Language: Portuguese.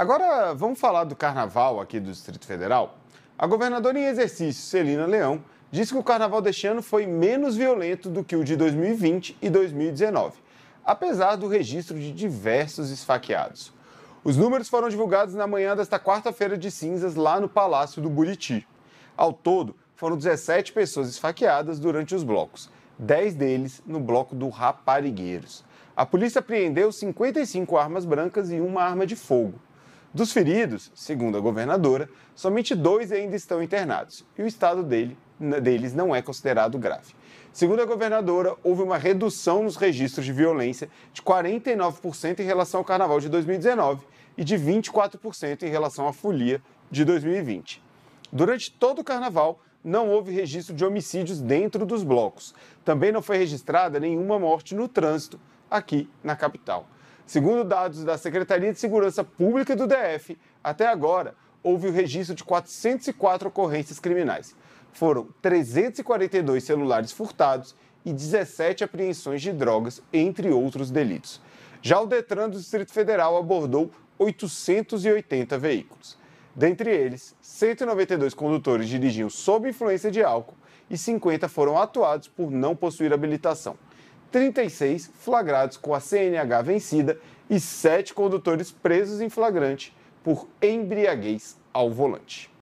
Agora, vamos falar do carnaval aqui do Distrito Federal? A governadora em exercício, Celina Leão, disse que o carnaval deste ano foi menos violento do que o de 2020 e 2019, apesar do registro de diversos esfaqueados. Os números foram divulgados na manhã desta quarta-feira de cinzas lá no Palácio do Buriti. Ao todo, foram 17 pessoas esfaqueadas durante os blocos, 10 deles no bloco do Raparigueiros. A polícia apreendeu 55 armas brancas e uma arma de fogo. Dos feridos, segundo a governadora, somente dois ainda estão internados e o estado dele, deles não é considerado grave. Segundo a governadora, houve uma redução nos registros de violência de 49% em relação ao carnaval de 2019 e de 24% em relação à folia de 2020. Durante todo o carnaval, não houve registro de homicídios dentro dos blocos. Também não foi registrada nenhuma morte no trânsito aqui na capital. Segundo dados da Secretaria de Segurança Pública do DF, até agora houve o registro de 404 ocorrências criminais. Foram 342 celulares furtados e 17 apreensões de drogas, entre outros delitos. Já o Detran do Distrito Federal abordou 880 veículos. Dentre eles, 192 condutores dirigiam sob influência de álcool e 50 foram atuados por não possuir habilitação. 36 flagrados com a CNH vencida e 7 condutores presos em flagrante por embriaguez ao volante.